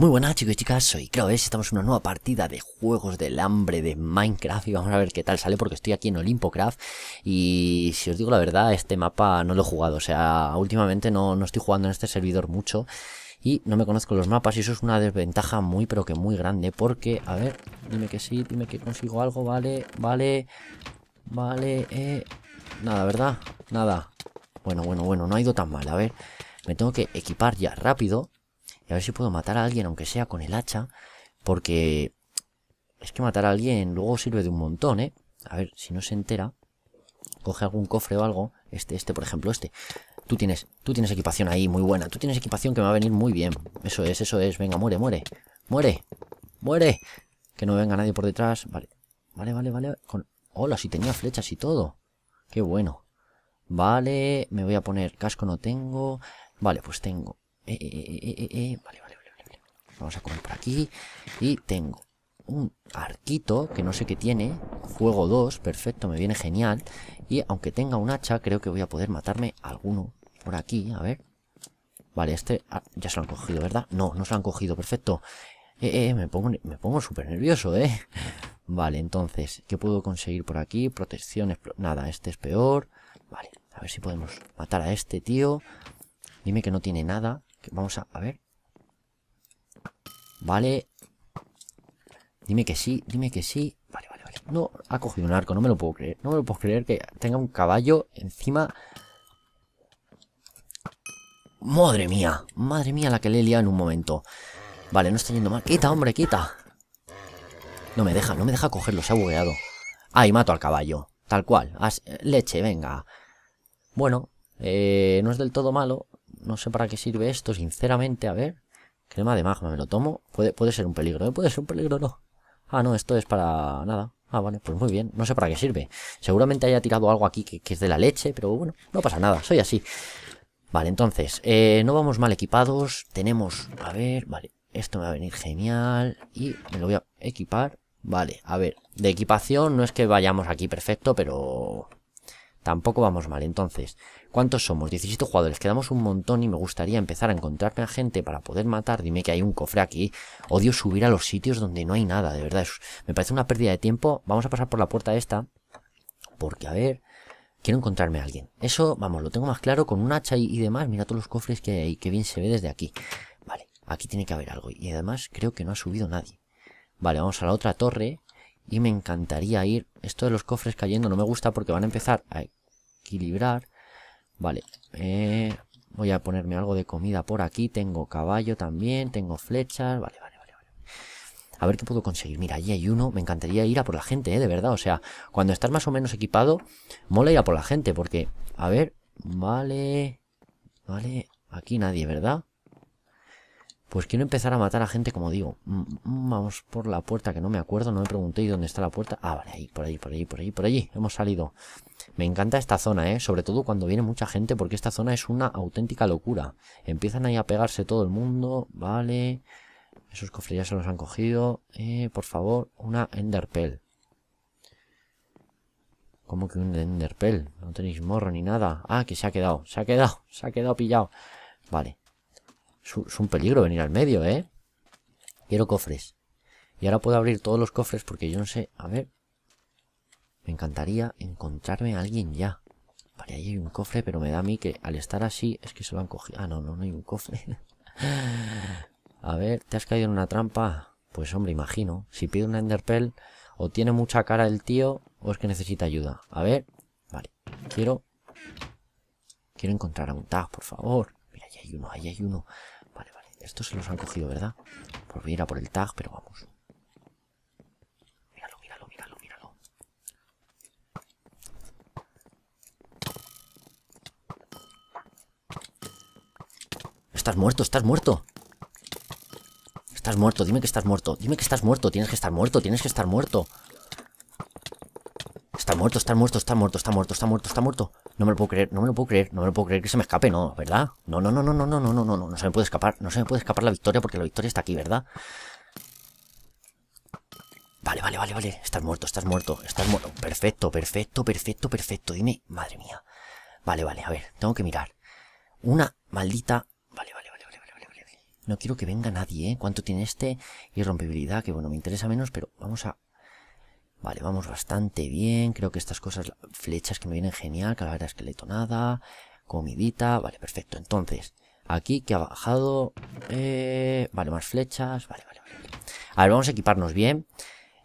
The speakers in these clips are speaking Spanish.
Muy buenas chicos y chicas, soy Claves, estamos en una nueva partida de Juegos del Hambre de Minecraft y vamos a ver qué tal sale porque estoy aquí en Olimpocraft y si os digo la verdad, este mapa no lo he jugado, o sea, últimamente no, no estoy jugando en este servidor mucho y no me conozco los mapas y eso es una desventaja muy pero que muy grande porque, a ver, dime que sí, dime que consigo algo, vale, vale, vale, eh, nada, ¿verdad? Nada, bueno, bueno, bueno, no ha ido tan mal, a ver, me tengo que equipar ya rápido y a ver si puedo matar a alguien, aunque sea con el hacha, porque es que matar a alguien luego sirve de un montón, ¿eh? A ver, si no se entera, coge algún cofre o algo, este, este, por ejemplo, este. Tú tienes, tú tienes equipación ahí, muy buena. Tú tienes equipación que me va a venir muy bien. Eso es, eso es. Venga, muere, muere. Muere. Muere. Que no venga nadie por detrás. Vale. Vale, vale, vale. Hola, si tenía flechas y todo. Qué bueno. Vale, me voy a poner casco, no tengo. Vale, pues tengo eh, eh, eh, vale, vale, vale, vale. Vamos a comer por aquí. Y tengo un arquito que no sé qué tiene. Juego 2, perfecto, me viene genial. Y aunque tenga un hacha, creo que voy a poder matarme alguno por aquí. A ver. Vale, este ah, ya se lo han cogido, ¿verdad? No, no se lo han cogido, perfecto. Eh, me pongo, me pongo súper nervioso, ¿eh? Vale, entonces, ¿qué puedo conseguir por aquí? Protección, nada, este es peor. Vale, a ver si podemos matar a este tío. Dime que no tiene nada. Vamos a, ver. Vale. Dime que sí, dime que sí. Vale, vale, vale. No, ha cogido un arco, no me lo puedo creer. No me lo puedo creer que tenga un caballo encima. Madre mía, madre mía la que le he liado en un momento. Vale, no está yendo mal. Quita, hombre, quita. No me deja, no me deja cogerlo, se ha bugueado. Ah, y mato al caballo. Tal cual. leche, venga. Bueno, eh, no es del todo malo no sé para qué sirve esto, sinceramente, a ver. Crema de magma, me lo tomo. Puede, puede ser un peligro, ¿eh? Puede ser un peligro, no. Ah, no, esto es para nada. Ah, vale, pues muy bien. No sé para qué sirve. Seguramente haya tirado algo aquí que, es de la leche, pero bueno, no pasa nada, soy así. Vale, entonces, eh, no vamos mal equipados. Tenemos, a ver, vale, esto me va a venir genial. Y me lo voy a equipar. Vale, a ver, de equipación no es que vayamos aquí perfecto, pero Tampoco vamos mal. Entonces, ¿cuántos somos? 17 jugadores. Quedamos un montón y me gustaría empezar a encontrarme a gente para poder matar. Dime que hay un cofre aquí. Odio subir a los sitios donde no hay nada, de verdad. me parece una pérdida de tiempo. Vamos a pasar por la puerta esta. Porque, a ver... Quiero encontrarme a alguien. Eso, vamos, lo tengo más claro con un hacha y, demás. Mira todos los cofres que hay ahí. Qué bien se ve desde aquí. Vale, aquí tiene que haber algo. Y además creo que no ha subido nadie. Vale, vamos a la otra torre. Y me encantaría ir... Esto de los cofres cayendo no me gusta porque van a empezar a equilibrar. Vale, eh, voy a ponerme algo de comida por aquí. Tengo caballo también, tengo flechas. Vale, vale, vale. vale. A ver qué puedo conseguir. Mira, allí hay uno. Me encantaría ir a por la gente, eh, De verdad. O sea, cuando estás más o menos equipado, mola ir a por la gente. Porque, a ver, vale, vale. Aquí nadie, ¿verdad? Pues quiero empezar a matar a gente, como digo. Vamos por la puerta, que no me acuerdo, no me preguntéis dónde está la puerta. Ah, vale, ahí, por ahí, por ahí, por ahí, por allí. Hemos salido. Me encanta esta zona, ¿eh? Sobre todo cuando viene mucha gente, porque esta zona es una auténtica locura. Empiezan ahí a pegarse todo el mundo, vale. Esos cofres ya se los han cogido. Eh, por favor, una Enderpell. ¿Cómo que un Enderpell? No tenéis morro ni nada. Ah, que se ha quedado, se ha quedado, se ha quedado pillado. Vale, es un peligro venir al medio, ¿eh? Quiero cofres. Y ahora puedo abrir todos los cofres porque yo no sé... A ver... Me encantaría encontrarme a alguien ya. Vale, ahí hay un cofre, pero me da a mí que al estar así es que se lo han cogido. Ah, no, no, no hay un cofre. a ver, ¿te has caído en una trampa? Pues hombre, imagino. Si pide una Enderpearl, o tiene mucha cara el tío, o es que necesita ayuda. A ver, vale. Quiero... Quiero encontrar a un tag, por favor. Mira, ahí hay uno, ahí hay uno. Estos se los han cogido, ¿verdad? Por pues mira por el tag, pero vamos. Míralo, míralo, míralo, míralo. Estás muerto, estás muerto. Estás muerto, dime que estás muerto. Dime que estás muerto, tienes que estar muerto, tienes que estar muerto. Estás muerto, está muerto, está muerto, está muerto, está muerto, está muerto. Está muerto. No me lo puedo creer, no me lo puedo creer, no me lo puedo creer que se me escape, no, ¿verdad? No, no, no, no, no, no, no, no, no, no, no se me puede escapar, no se me puede escapar la victoria porque la victoria está aquí, ¿verdad? Vale, vale, vale, vale, estás muerto, estás muerto, estás muerto. Perfecto, perfecto, perfecto, perfecto, dime, madre mía. Vale, vale, a ver, tengo que mirar. Una maldita... Vale, vale, vale, vale, vale, vale. No quiero que venga nadie, ¿eh? ¿Cuánto tiene este? Irrompibilidad, que bueno, me interesa menos, pero vamos a Vale, vamos bastante bien. Creo que estas cosas, flechas que me vienen genial, calavera esqueletonada, comidita. Vale, perfecto. Entonces, aquí que ha bajado... Eh, vale, más flechas. Vale, vale, vale. A ver, vamos a equiparnos bien.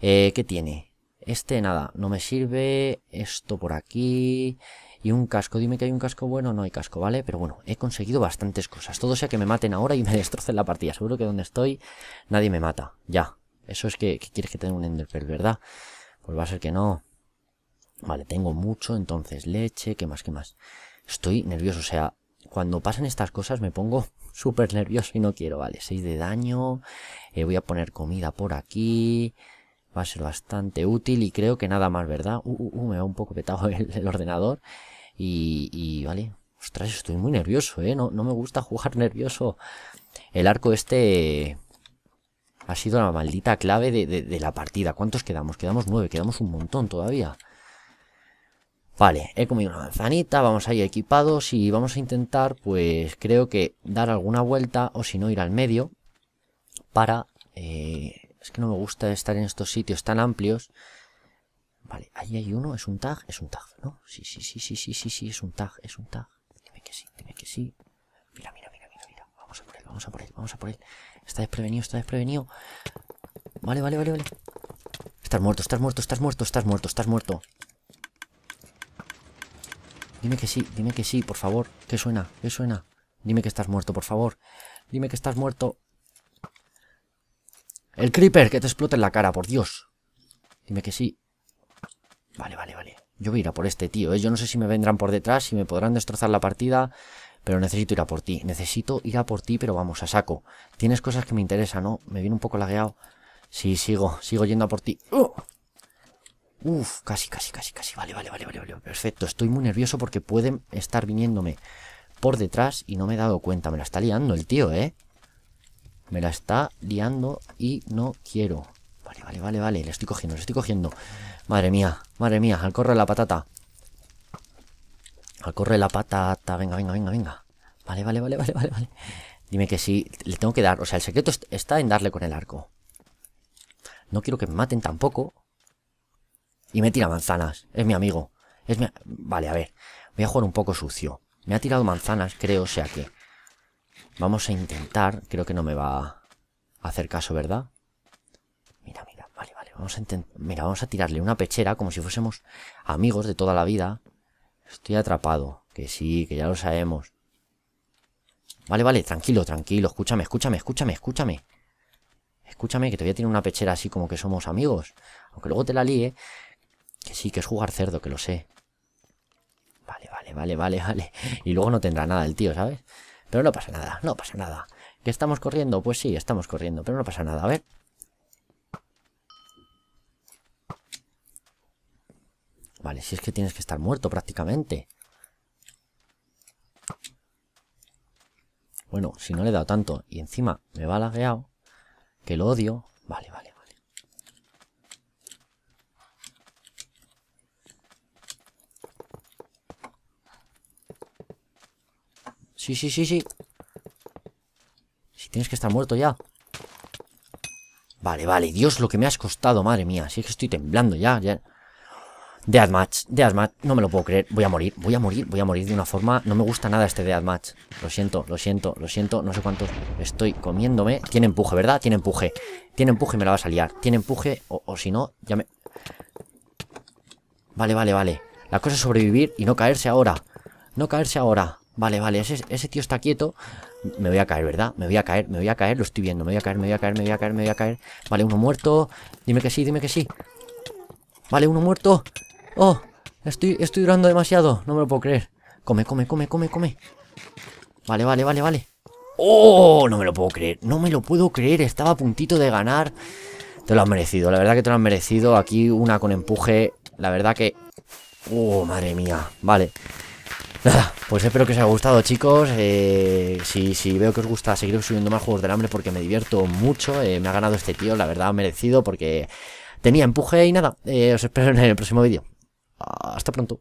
Eh, ¿Qué tiene? Este, nada, no me sirve. Esto por aquí. Y un casco. Dime que hay un casco bueno. No hay casco, ¿vale? Pero bueno, he conseguido bastantes cosas. Todo sea que me maten ahora y me destrocen la partida. Seguro que donde estoy nadie me mata. Ya. Eso es que, que quieres que tenga un enderpearl, ¿verdad? Pues va a ser que no. Vale, tengo mucho, entonces leche, ¿qué más, qué más? Estoy nervioso, o sea, cuando pasan estas cosas me pongo súper nervioso y no quiero. Vale, 6 de daño, eh, voy a poner comida por aquí, va a ser bastante útil y creo que nada más, ¿verdad? Uh, uh, uh me va un poco petado el, el ordenador y, y, vale, ostras, estoy muy nervioso, ¿eh? No, no me gusta jugar nervioso. El arco este ha sido la maldita clave de, la partida. ¿Cuántos quedamos? Quedamos nueve, quedamos un montón todavía. Vale, he comido una manzanita, vamos ahí equipados y vamos a intentar, pues creo que dar alguna vuelta o si no ir al medio para... Eh, es que no me gusta estar en estos sitios tan amplios. Vale, ahí hay uno, es un tag, es un tag, ¿no? Sí, sí, sí, sí, sí, sí, sí, es un tag, es un tag. Dime que sí, dime que sí vamos a por él, vamos a por él. Está desprevenido, está desprevenido. Vale, vale, vale, vale. Estás muerto, estás muerto, estás muerto, estás muerto, estás muerto. Dime que sí, dime que sí, por favor. ¿Qué suena? ¿Qué suena? Dime que estás muerto, por favor. Dime que estás muerto. El creeper, que te explota en la cara, por Dios. Dime que sí. Vale, vale, vale. Yo voy a ir a por este tío, ¿eh? Yo no sé si me vendrán por detrás, si me podrán destrozar la partida pero necesito ir a por ti. Necesito ir a por ti, pero vamos, a saco. Tienes cosas que me interesan, ¿no? Me viene un poco lagueado. Sí, sigo, sigo yendo a por ti. ¡Uh! Uf, casi, casi, casi, casi. Vale, vale, vale, vale, vale. Perfecto. Estoy muy nervioso porque pueden estar viniéndome por detrás y no me he dado cuenta. Me la está liando el tío, ¿eh? Me la está liando y no quiero. Vale, vale, vale, vale. Le estoy cogiendo, le estoy cogiendo. Madre mía, madre mía. Al correr la patata. Corre la pata, venga, venga, venga, venga. Vale, vale, vale, vale, vale, vale. Dime que sí, le tengo que dar. O sea, el secreto está en darle con el arco. No quiero que me maten tampoco. Y me tira manzanas. Es mi amigo. Es mi... Vale, a ver. Voy a jugar un poco sucio. Me ha tirado manzanas, creo, o sea que... Vamos a intentar. Creo que no me va a hacer caso, ¿verdad? Mira, mira. Vale, vale. Vamos a Mira, vamos a tirarle una pechera como si fuésemos amigos de toda la vida. Estoy atrapado. Que sí, que ya lo sabemos. Vale, vale, tranquilo, tranquilo. Escúchame, escúchame, escúchame, escúchame. Escúchame, que todavía tiene una pechera así como que somos amigos. Aunque luego te la líe. Que sí, que es jugar cerdo, que lo sé. Vale, vale, vale, vale, vale. Y luego no tendrá nada el tío, ¿sabes? Pero no pasa nada, no pasa nada. ¿Que estamos corriendo? Pues sí, estamos corriendo, pero no pasa nada. A ver, Vale, si es que tienes que estar muerto prácticamente. Bueno, si no le he dado tanto y encima me va lagueado, que lo odio. Vale, vale, vale. Sí, sí, sí, sí. Si tienes que estar muerto ya. Vale, vale, Dios, lo que me has costado, madre mía. Si es que estoy temblando ya, ya. Deathmatch, Deathmatch, no me lo puedo creer Voy a morir, voy a morir, voy a morir de una forma No me gusta nada este Deathmatch Lo siento, lo siento, lo siento, no sé cuánto estoy comiéndome Tiene empuje, ¿verdad? Tiene empuje Tiene empuje y me la va a liar Tiene empuje o, si no, ya me... Vale, vale, vale La cosa es sobrevivir y no caerse ahora No caerse ahora Vale, vale, ese, ese tío está quieto me voy a caer, ¿verdad? Me voy a caer, me voy a caer, lo estoy viendo Me voy a caer, me voy a caer, me voy a caer, me voy a caer Vale, uno muerto Dime que sí, dime que sí Vale, uno muerto ¡Oh! Estoy, estoy durando demasiado. No me lo puedo creer. Come, come, come, come, come. Vale, vale, vale, vale. ¡Oh! No me lo puedo creer. No me lo puedo creer. Estaba a puntito de ganar. Te lo has merecido. La verdad que te lo has merecido. Aquí una con empuje. La verdad que... ¡Oh, madre mía! Vale. Nada, pues espero que os haya gustado chicos eh, si, veo que os gusta seguir subiendo más juegos del hambre porque me divierto mucho eh, Me ha ganado este tío, la verdad ha merecido porque tenía empuje y nada eh, Os espero en el próximo vídeo hasta pronto.